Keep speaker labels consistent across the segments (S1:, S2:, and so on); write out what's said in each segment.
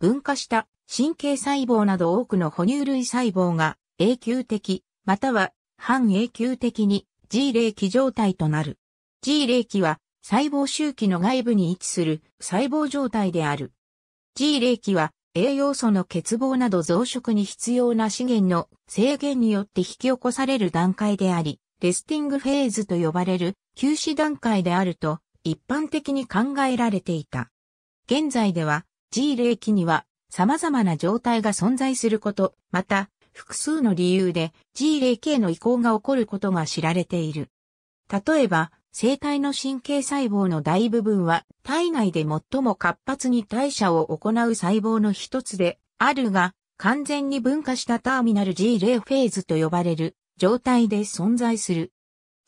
S1: 分化した神経細胞など多くの哺乳類細胞が永久的、または半永久的に G 霊気状態となる。G 霊気は細胞周期の外部に位置する細胞状態である。G 霊気は栄養素の欠乏など増殖に必要な資源の制限によって引き起こされる段階であり、レスティングフェーズと呼ばれる休止段階であると一般的に考えられていた。現在では G 霊気には様々な状態が存在すること、また、複数の理由で G 霊系の移行が起こることが知られている。例えば、生体の神経細胞の大部分は体内で最も活発に代謝を行う細胞の一つであるが、完全に分化したターミナル G 0フェーズと呼ばれる状態で存在する。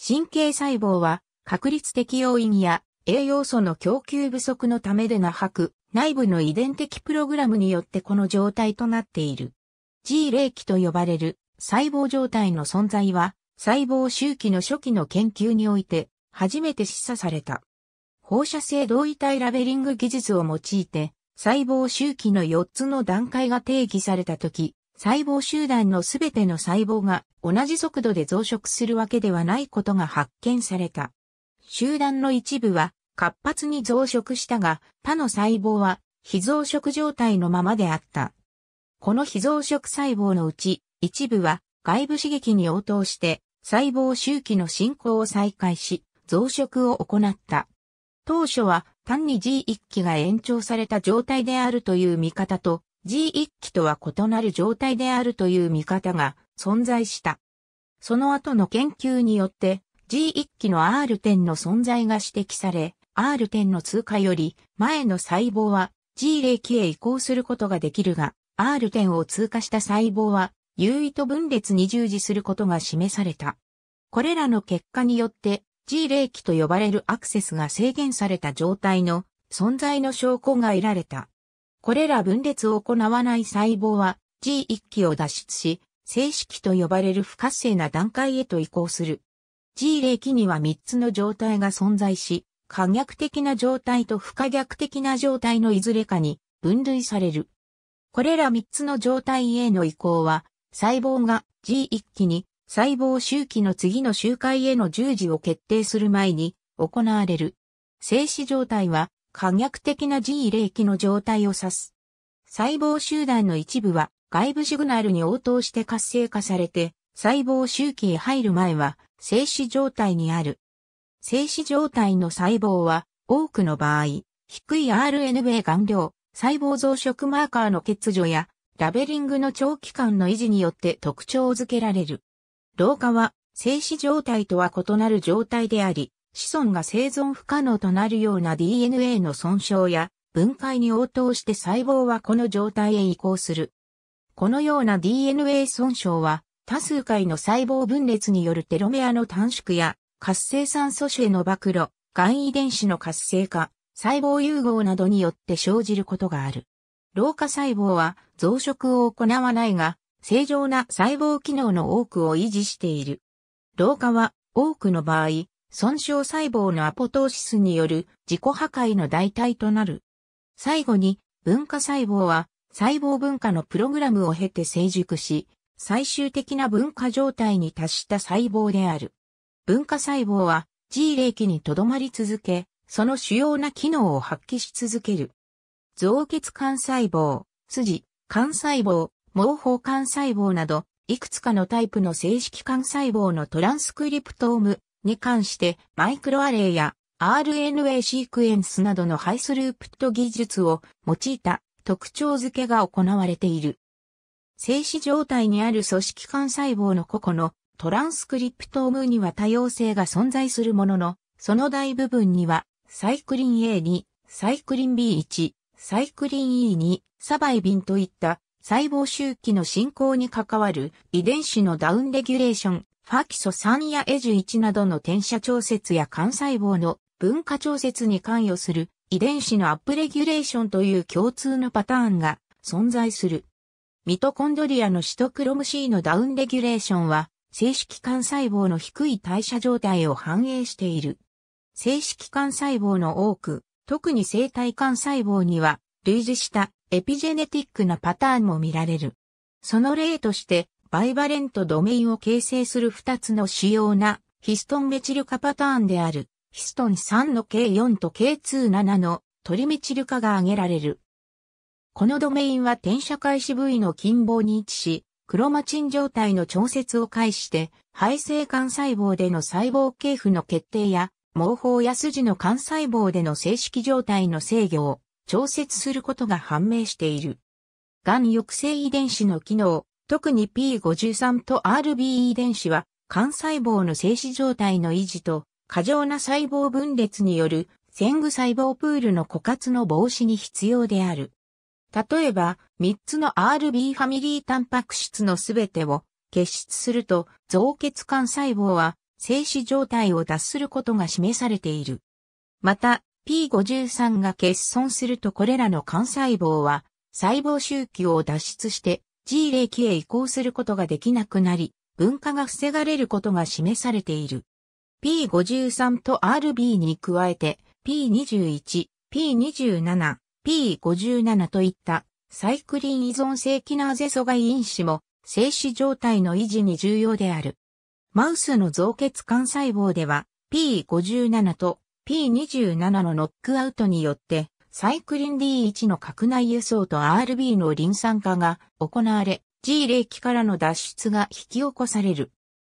S1: 神経細胞は確率的要因や栄養素の供給不足のためでなはく、内部の遺伝的プログラムによってこの状態となっている。G 霊気と呼ばれる細胞状態の存在は、細胞周期の初期の研究において、初めて示唆された。放射性同位体ラベリング技術を用いて、細胞周期の4つの段階が定義されたとき、細胞集団のすべての細胞が同じ速度で増殖するわけではないことが発見された。集団の一部は活発に増殖したが、他の細胞は非増殖状態のままであった。この非増殖細胞のうち、一部は外部刺激に応答して細胞周期の進行を再開し、増殖を行った。当初は単に G1 期が延長された状態であるという見方と G1 期とは異なる状態であるという見方が存在した。その後の研究によって G1 期の R10 の存在が指摘され、R10 の通過より前の細胞は G0 へ移行することができるが、R10 を通過した細胞は有意と分裂に従事することが示された。これらの結果によって G0 期と呼ばれるアクセスが制限された状態の存在の証拠が得られた。これら分裂を行わない細胞は G1 期を脱出し、正式と呼ばれる不活性な段階へと移行する。G0 期には3つの状態が存在し、可逆的な状態と不可逆的な状態のいずれかに分類される。これら3つの状態への移行は、細胞が G1 期に細胞周期の次の周回への従事を決定する前に行われる。静止状態は可逆的な G0 期の状態を指す。細胞集団の一部は外部シグナルに応答して活性化されて細胞周期へ入る前は静止状態にある。静止状態の細胞は、多くの場合、低い RNA 顔料、細胞増殖マーカーの欠如や、ラベリングの長期間の維持によって特徴づけられる。老化は、静止状態とは異なる状態であり、子孫が生存不可能となるような DNA の損傷や分解に応答して細胞はこの状態へ移行する。このような DNA 損傷は多数回の細胞分裂によるテロメアの短縮や活性酸素種への暴露、がん遺伝子の活性化、細胞融合などによって生じることがある。老化細胞は増殖を行わないが、正常な細胞機能の多くを維持している。老化は多くの場合、損傷細胞のアポトーシスによる自己破壊の代替となる。最後に、分化細胞は細胞分化のプログラムを経て成熟し、最終的な分化状態に達した細胞である。文化細胞は G 霊気にとどまり続け、その主要な機能を発揮し続ける。造血幹細胞、筋、幹細胞、毛包幹細胞など、いくつかのタイプの正式幹細胞のトランスクリプトームに関してマイクロアレイや RNA シークエンスなどのハイスループット技術を用いた特徴付けが行われている。静止状態にある組織幹細胞の個々のトランスクリプトームには多様性が存在するものの、その大部分には、サイクリン A2、サイクリン B1、サイクリン E2、サバイビンといった細胞周期の進行に関わる遺伝子のダウンレギュレーション、ファキソ3やエジュ1などの転写調節や幹細胞の分化調節に関与する遺伝子のアップレギュレーションという共通のパターンが存在する。ミトコンドリアのシトクロム C のダウンレギュレーションは正式幹細胞の低い代謝状態を反映している。正式幹細胞の多く、特に生体幹細胞には類似したエピジェネティックなパターンも見られる。その例として、バイバレントドメインを形成する2つの主要なヒストンメチル化パターンである、ヒストン3の K4 と K27 のトリメチル化が挙げられる。このドメインは転写開始部位の近傍に位置し、クロマチン状態の調節を介して、肺性幹細胞での細胞系譜の決定や、毛包や筋の幹細胞での正式状態の制御を調節することが判明している。がん抑制遺伝子の機能、特に P53 と RB 遺伝子は、幹細胞の静止状態の維持と、過剰な細胞分裂による、前具細胞プールの枯渇の防止に必要である。例えば、3つの RB ファミリータンパク質のすべてを結出すると、造血幹細胞は静止状態を脱することが示されている。また、P53 が欠損するとこれらの幹細胞は細胞周期を脱出して G0 へ移行することができなくなり、分化が防がれることが示されている。P53 と RB に加えて P21、P27、P57 といったサイクリン依存性キナーゼ阻害因子も静止状態の維持に重要である。マウスの造血幹細胞では P57 と P27 のノックアウトによってサイクリン D1 の核内輸送と RB のリン酸化が行われ G 0期からの脱出が引き起こされる。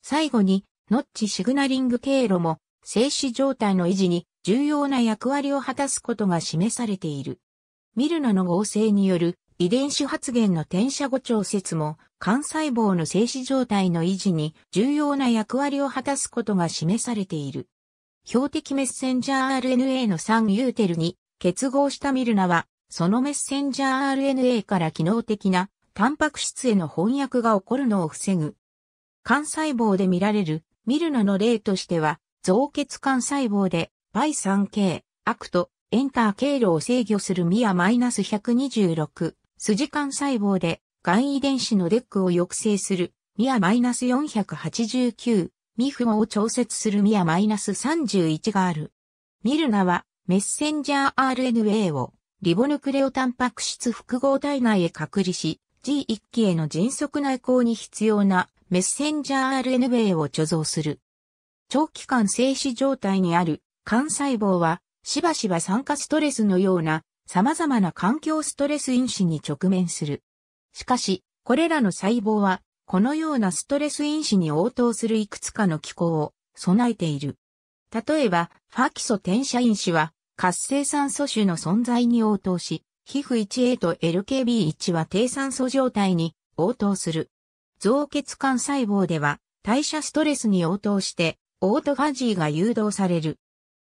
S1: 最後にノッチシグナリング経路も静止状態の維持に重要な役割を果たすことが示されている。ミルナの合成による遺伝子発現の転写後調節も、幹細胞の静止状態の維持に重要な役割を果たすことが示されている。標的メッセンジャー RNA の3ユーテルに結合したミルナは、そのメッセンジャー RNA から機能的なタンパク質への翻訳が起こるのを防ぐ。幹細胞で見られるミルナの例としては、造血幹細胞で π3K、アクト、エンター経路を制御するミア1 2 6筋間細胞で、が遺伝子のデックを抑制するミア4 8 9ミフを調節するミア3 1がある。ミルナはメッセンジャー RNA をリボヌクレオタンパク質複合体内へ隔離し、G1 期への迅速な移行に必要なメッセンジャー RNA を貯蔵する。長期間静止状態にある肝細胞はしばしば酸化ストレスのような様々な環境ストレス因子に直面する。しかし、これらの細胞は、このようなストレス因子に応答するいくつかの機構を備えている。例えば、ファキソ転写因子は、活性酸素種の存在に応答し、皮膚 1A と LKB1 は低酸素状態に応答する。造血幹細胞では、代謝ストレスに応答して、オートファジーが誘導される。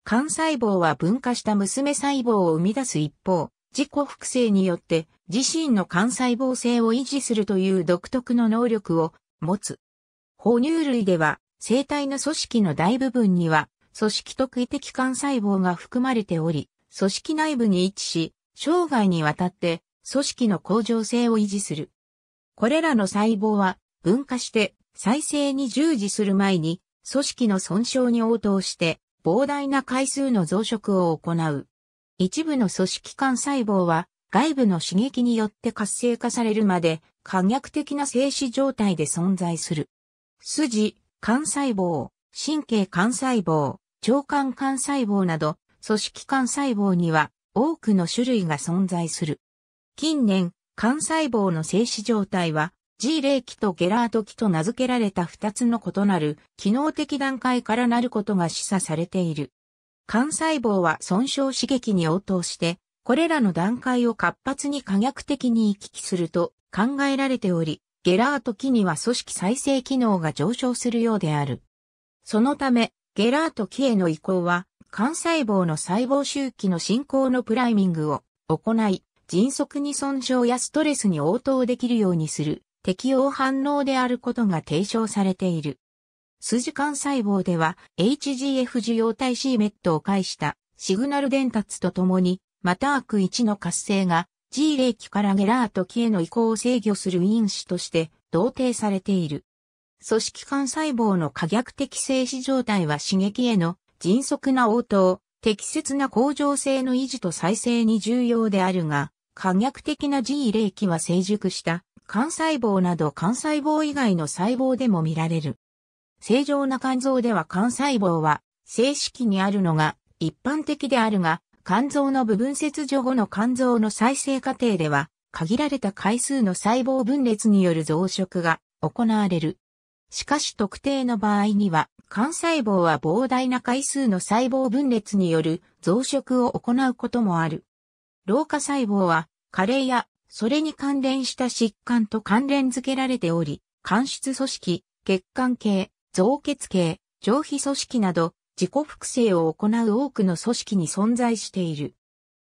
S1: 幹細胞は分化した娘細胞を生み出す一方、自己複製によって自身の幹細胞性を維持するという独特の能力を持つ。哺乳類では生体の組織の大部分には組織特異的幹細胞が含まれており、組織内部に位置し、生涯にわたって組織の向上性を維持する。これらの細胞は分化して再生に従事する前に組織の損傷に応答して膨大な回数の増殖を行う。一部の組織間細胞は外部の刺激によって活性化されるまで可逆的な静止状態で存在する。筋、幹細胞、神経幹細胞、腸管幹細胞など組織幹細胞には多くの種類が存在する。近年、幹細胞の静止状態は G 霊気とゲラート気と名付けられた二つの異なる機能的段階からなることが示唆されている。肝細胞は損傷刺激に応答して、これらの段階を活発に可逆的に行き来すると考えられており、ゲラート期には組織再生機能が上昇するようである。そのため、ゲラート期への移行は、肝細胞の細胞周期の進行のプライミングを行い、迅速に損傷やストレスに応答できるようにする適応反応であることが提唱されている。筋間細胞では HGF 受容体 C メットを介したシグナル伝達とともに、また悪1の活性が G 霊気からゲラート気への移行を制御する因子として同定されている。組織間細胞の可逆的静止状態は刺激への迅速な応答、適切な向上性の維持と再生に重要であるが、可逆的な G 霊気は成熟した肝細胞など肝細胞以外の細胞でも見られる。正常な肝臓では肝細胞は正式にあるのが一般的であるが、肝臓の部分切除後の肝臓の再生過程では、限られた回数の細胞分裂による増殖が行われる。しかし特定の場合には、肝細胞は膨大な回数の細胞分裂による増殖を行うこともある。老化細胞は加齢やそれに関連した疾患と関連づけられており、間質組織、血管系、造血系、上皮組織など、自己複製を行う多くの組織に存在している。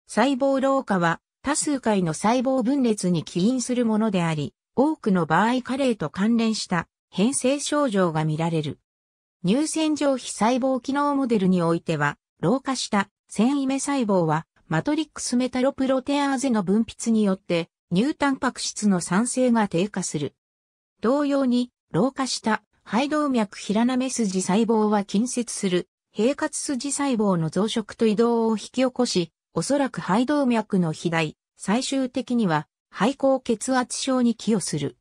S1: 細胞老化は多数回の細胞分裂に起因するものであり、多くの場合加齢と関連した変性症状が見られる。乳腺上皮細胞機能モデルにおいては、老化した繊維目細胞はマトリックスメタロプロテアーゼの分泌によって乳タンパク質の酸性が低下する。同様に、老化した肺動脈平滑筋細胞は近接する、平滑筋細胞の増殖と移動を引き起こし、おそらく肺動脈の肥大、最終的には、肺高血圧症に寄与する。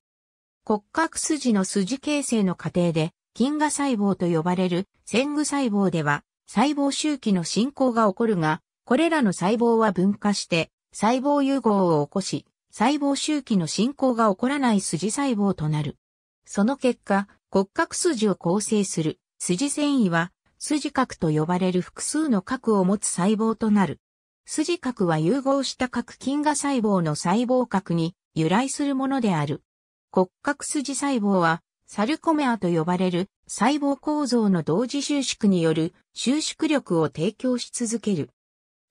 S1: 骨格筋の筋形成の過程で、金河細胞と呼ばれる線具細胞では、細胞周期の進行が起こるが、これらの細胞は分化して、細胞融合を起こし、細胞周期の進行が起こらない筋細胞となる。その結果、骨格筋を構成する筋繊維は筋核と呼ばれる複数の核を持つ細胞となる。筋核は融合した核菌が細胞の細胞核に由来するものである。骨格筋細胞はサルコメアと呼ばれる細胞構造の同時収縮による収縮力を提供し続ける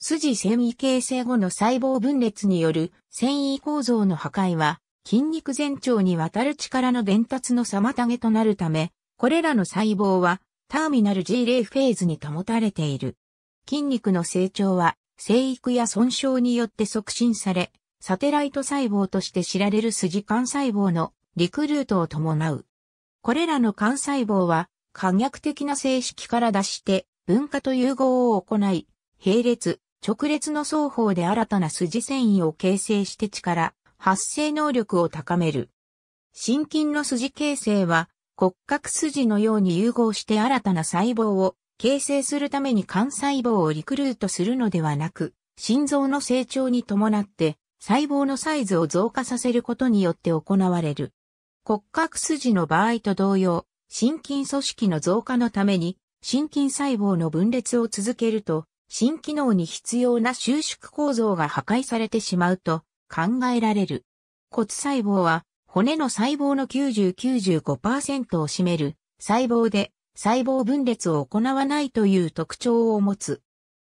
S1: 筋繊維形成後の細胞分裂による繊維構造の破壊は筋肉全長にわたる力の伝達の妨げとなるため、これらの細胞はターミナル G0 フェーズに保たれている。筋肉の成長は生育や損傷によって促進され、サテライト細胞として知られる筋幹細胞のリクルートを伴う。これらの幹細胞は可逆的な性式から出して分化と融合を行い、並列、直列の双方で新たな筋繊維を形成して力、発生能力を高める。心筋の筋形成は骨格筋のように融合して新たな細胞を形成するために幹細胞をリクルートするのではなく、心臓の成長に伴って細胞のサイズを増加させることによって行われる。骨格筋の場合と同様、心筋組織の増加のために、心筋細胞の分裂を続けると、新機能に必要な収縮構造が破壊されてしまうと考えられる。骨細胞は骨の細胞の90-95%を占める細胞で細胞分裂を行わないという特徴を持つ。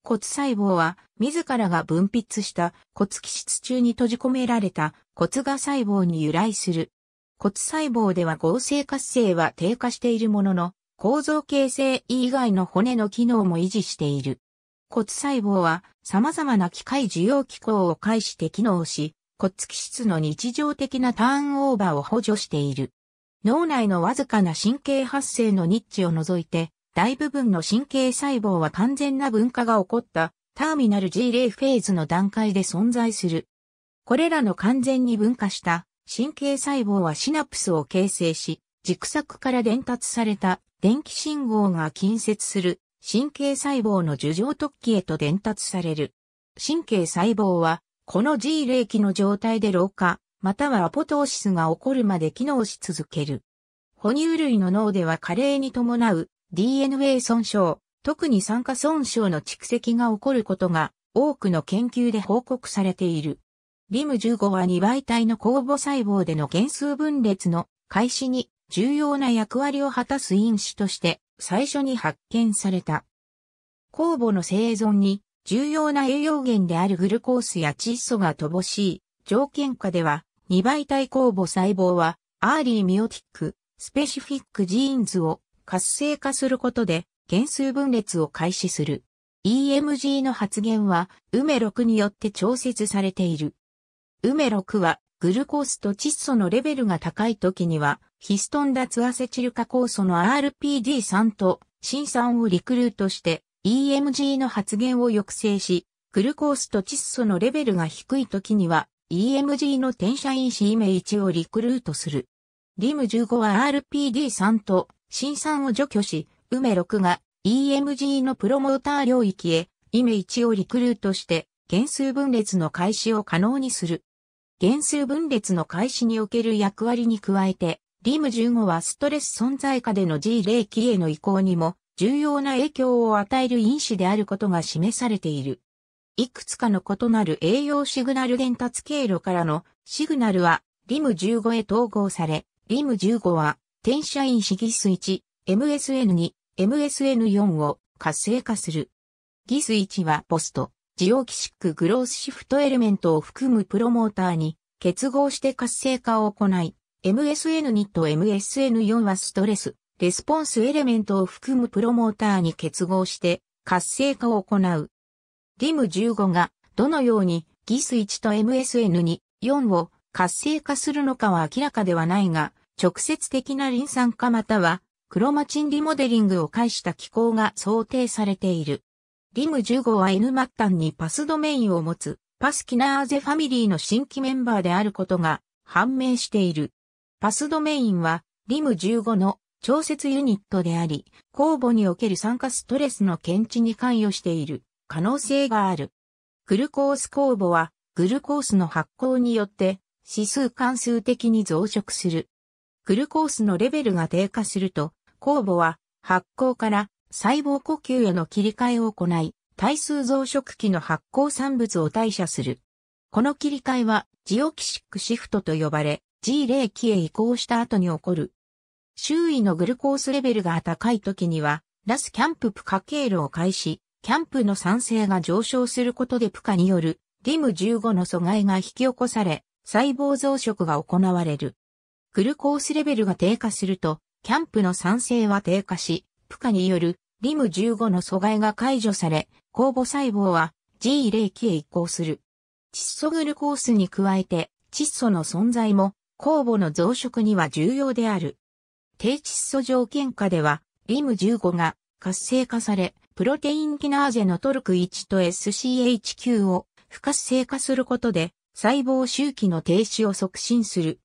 S1: 骨細胞は自らが分泌した骨気質中に閉じ込められた骨が細胞に由来する。骨細胞では合成活性は低下しているものの構造形成以外の骨の機能も維持している。骨細胞は様々な機械需要機構を介して機能し、骨機質の日常的なターンオーバーを補助している。脳内のわずかな神経発生のニッチを除いて、大部分の神経細胞は完全な分化が起こったターミナル G 0フェーズの段階で存在する。これらの完全に分化した神経細胞はシナプスを形成し、軸索から伝達された電気信号が近接する神経細胞の樹状突起へと伝達される。神経細胞は、この G 霊気の状態で老化、またはアポトーシスが起こるまで機能し続ける。哺乳類の脳では加齢に伴う DNA 損傷、特に酸化損傷の蓄積が起こることが多くの研究で報告されている。リム15は2倍体の酵母細胞での減数分裂の開始に重要な役割を果たす因子として最初に発見された。酵母の生存に重要な栄養源であるグルコースや窒素が乏しい条件下では2倍体酵母細胞はアーリーミオティックスペシフィックジーンズを活性化することで減数分裂を開始する。EMG の発現は、ウメ6によって調節されている。ウメ6はグルコースと窒素のレベルが高い時には、ヒストン脱アセチル化酵素の RPD3 と新酸をリクルートして EMG の発現を抑制し、グルコースと窒素のレベルが低い時には EMG の転写因子イメイチをリクルートする。リム15は RPD3 と新酸を除去し、ウメ6が EMG のプロモーター領域へイメイチをリクルートして、減数分裂の開始を可能にする。減数分裂の開始における役割に加えて、リム15はストレス存在下での G 0期への移行にも重要な影響を与える因子であることが示されている。いくつかの異なる栄養シグナル伝達経路からのシグナルはリム15へ統合され、リム15は転写因子ギス1、MSN2、MSN4 を活性化する。ギス1はポスト、ジオキシックグロースシフトエレメントを含むプロモーターに結合して活性化を行い、MSN2 と MSN4 はストレス、レスポンスエレメントを含むプロモーターに結合して活性化を行う。DIM15 がどのように GIS1 と MSN2、4を活性化するのかは明らかではないが、直接的なリン酸化またはクロマチンリモデリングを介した機構が想定されている。リム15は N 末端にパスドメインを持つ、パスキナーゼファミリーの新規メンバーであることが判明している。パスドメインは、リム15の調節ユニットであり、公募における酸化ストレスの検知に関与している可能性がある。グルコース公募は、グルコースの発酵によって指数関数的に増殖する。グルコースのレベルが低下すると、酵母は発酵から細胞呼吸への切り替えを行い、体数増殖期の発酵産物を代謝する。この切り替えはジオキシックシフトと呼ばれ、G0 期へ移行した後に起こる。周囲のグルコースレベルが高い時には、ラスキャンププカ経路を開始、キャンプの酸性が上昇することでプカによるリム15の阻害が引き起こされ、細胞増殖が行われる。グルコースレベルが低下すると、キャンプの酸性は低下し、プ化によるリム15の阻害が解除され、酵母細胞は G0 期へ移行する。窒素グルコースに加えて、窒素の存在も酵母の増殖には重要である。低窒素条件下では、リム15が活性化され、プロテインキナーゼのトルク1と SCHQ を不活性化することで、細胞周期の停止を促進する。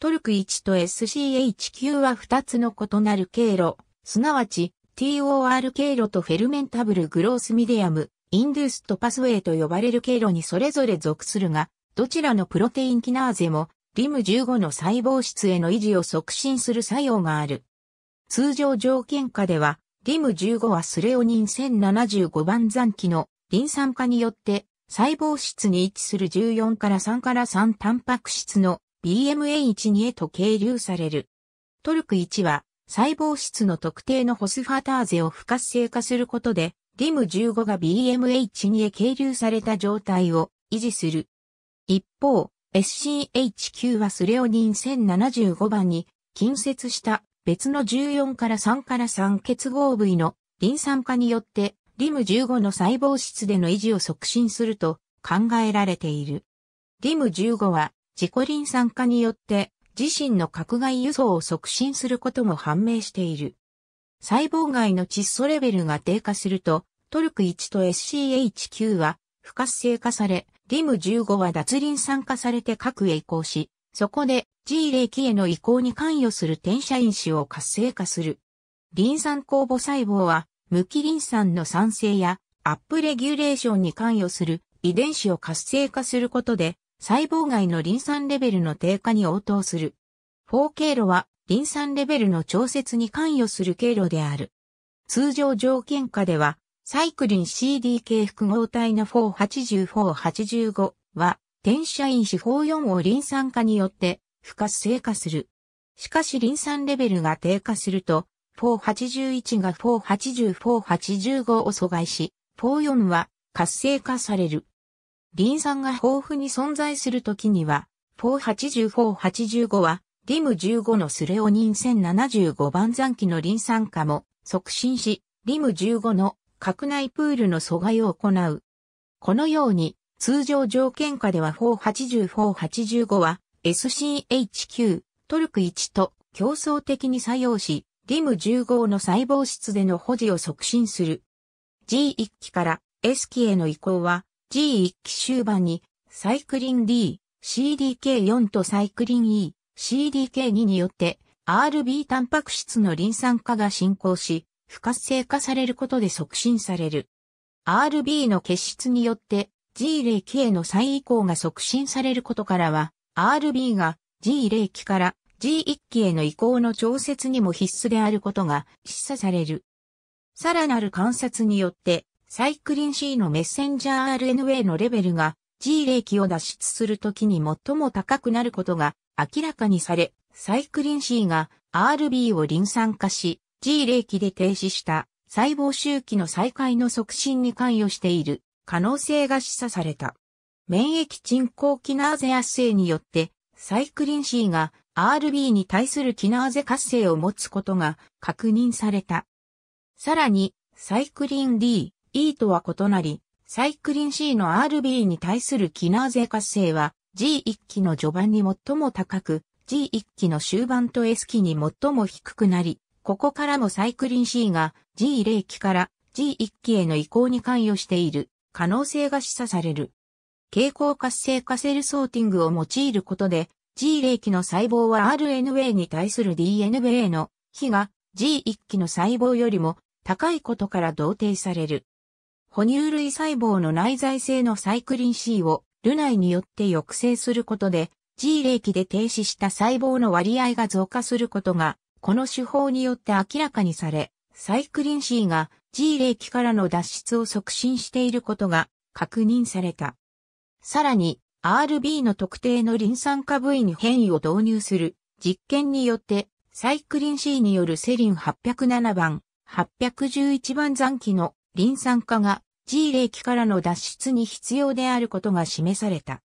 S1: トルク1と SCHQ は2つの異なる経路、すなわち TOR 経路とフェルメンタブルグロースミディアム、インドゥストパスウェイと呼ばれる経路にそれぞれ属するが、どちらのプロテインキナーゼも、リム15の細胞質への維持を促進する作用がある。通常条件下では、リム15はスレオニン1075番残機のリン酸化によって細胞質に位置する14から3から3タンパク質の BMA12 へと経流される。トルク1は細胞質の特定のホスファターゼを不活性化することで、DIM15 が BMH に経流された状態を維持する。一方、SCH9 はスレオニン1075番に近接した別の14から3から3結合部位のリン酸化によって DIM15 の細胞質での維持を促進すると考えられている。DIM15 は自己リン酸化によって自身の核外輸送を促進することも判明している。細胞外の窒素レベルが低下すると、トルク1と SCH9 は不活性化され、リム15は脱輪酸化されて核へ移行し、そこで G0 期への移行に関与する転写因子を活性化する。リン酸酵母細胞は、無機リン酸の酸性やアップレギュレーションに関与する遺伝子を活性化することで、細胞外のリン酸レベルの低下に応答する。4経路は、リン酸レベルの調節に関与する経路である。通常条件下では、サイクリン CDK 複合体の48485は、転写因子4 4をリン酸化によって、不活性化する。しかしリン酸レベルが低下すると、481が480、485を阻害し、4 4は活性化される。リン酸が豊富に存在するときには、480-485は、リム15のスレオニン1075番残機のリン酸化も促進し、リム15の核内プールの阻害を行う。このように、通常条件下では480-485は SCHQ トルク1と競争的に作用し、リム15の細胞質での保持を促進する。G1 期から S 期への移行は G1 期終盤に、サイクリン D、CDK4 とサイクリン E、CDK2 によって RB タンパク質のリン酸化が進行し、不活性化されることで促進される。RB の結質によって G0 期への再移行が促進されることからは、RB が G0 期から G1 期への移行の調節にも必須であることが示唆される。さらなる観察によってサイクリン C のメッセンジャー RNA のレベルが G 霊気を脱出するときに最も高くなることが明らかにされ、サイクリン C が RB をリン酸化し、G 霊気で停止した細胞周期の再開の促進に関与している可能性が示唆された。免疫沈降キナーゼ圧生によって、サイクリン C が RB に対するキナーゼ活性を持つことが確認された。さらに、サイクリン D、E とは異なり、サイクリン C の RB に対するキナーゼ活性は G1 期の序盤に最も高く、G1 期の終盤と S 期に最も低くなり、ここからもサイクリン C が G0 期から G1 期への移行に関与している可能性が示唆される。蛍光活性化セルソーティングを用いることで、G0 期の細胞は RNA に対する DNA の比が G1 期の細胞よりも高いことから同定される。哺乳類細胞の内在性のサイクリン C をルナイによって抑制することで、G 霊気で停止した細胞の割合が増加することが、この手法によって明らかにされ、サイクリン C が G 霊気からの脱出を促進していることが確認された。さらに、RB の特定のリン酸化部位に変異を導入する実験によって、サイクリン C によるセリン807番、811番残機のリン酸化が G 冷気からの脱出に必要であることが示された。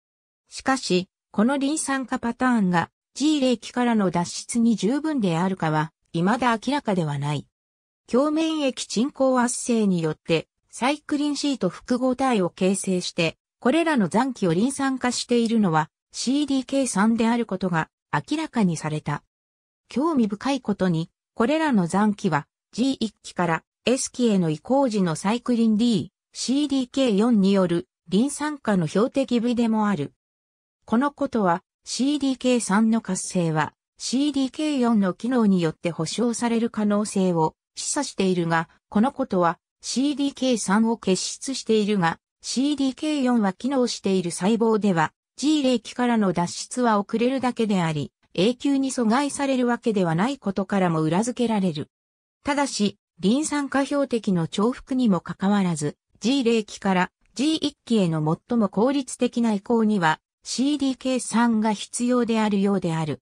S1: しかし、このリン酸化パターンが G 冷気からの脱出に十分であるかは、未だ明らかではない。表面液沈降圧性によって、サイクリン C と複合体を形成して、これらの残機をリン酸化しているのは CDK3 であることが明らかにされた。興味深いことに、これらの残機は G1 期からエスキへの移行時のサイクリン D、CDK4 によるリン酸化の標的部位でもある。このことは CDK3 の活性は CDK4 の機能によって保証される可能性を示唆しているが、このことは CDK3 を結出しているが、CDK4 は機能している細胞では G 霊気からの脱出は遅れるだけであり、永久に阻害されるわけではないことからも裏付けられる。ただし、臨酸化標的の重複にもかかわらず、G0 期から G1 期への最も効率的な移行には CDK3 が必要であるようである。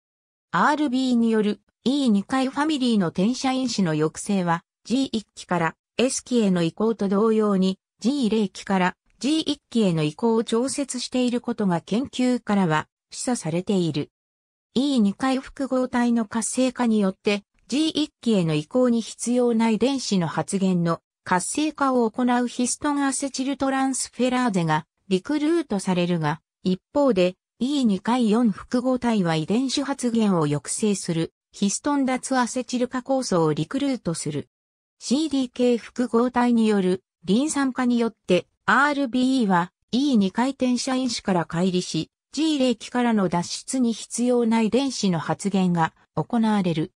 S1: RB による E2 回ファミリーの転写因子の抑制は G1 期から S 期への移行と同様に G0 期から G1 期への移行を調節していることが研究からは示唆されている。E2 回複合体の活性化によって G1 期への移行に必要ない電子の発現の活性化を行うヒストンアセチルトランスフェラーゼがリクルートされるが、一方で E2 回4複合体は遺伝子発現を抑制するヒストン脱アセチル化酵素をリクルートする。CDK 複合体によるリン酸化によって RBE は E2 回転射因子から乖離し G 0期からの脱出に必要ない電子の発現が行われる。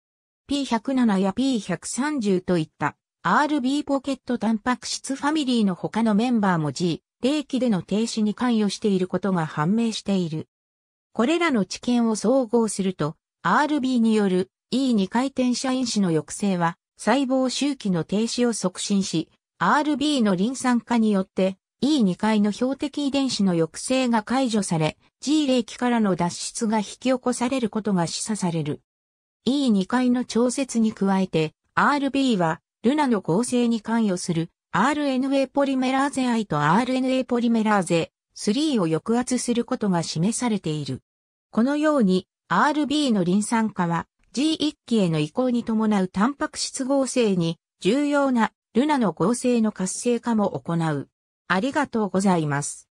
S1: P107 や P130 といった RB ポケットタンパク質ファミリーの他のメンバーも G、0期での停止に関与していることが判明している。これらの知見を総合すると、RB による E2 回転射因子の抑制は細胞周期の停止を促進し、RB のリン酸化によって E2 回の標的遺伝子の抑制が解除され、G 0期からの脱出が引き起こされることが示唆される。E2 階の調節に加えて、RB は、ルナの合成に関与する RNA ポリメラーゼ I と RNA ポリメラーゼ3を抑圧することが示されている。このように RB のリン酸化は G1 期への移行に伴うタンパク質合成に重要なルナの合成の活性化も行う。ありがとうございます。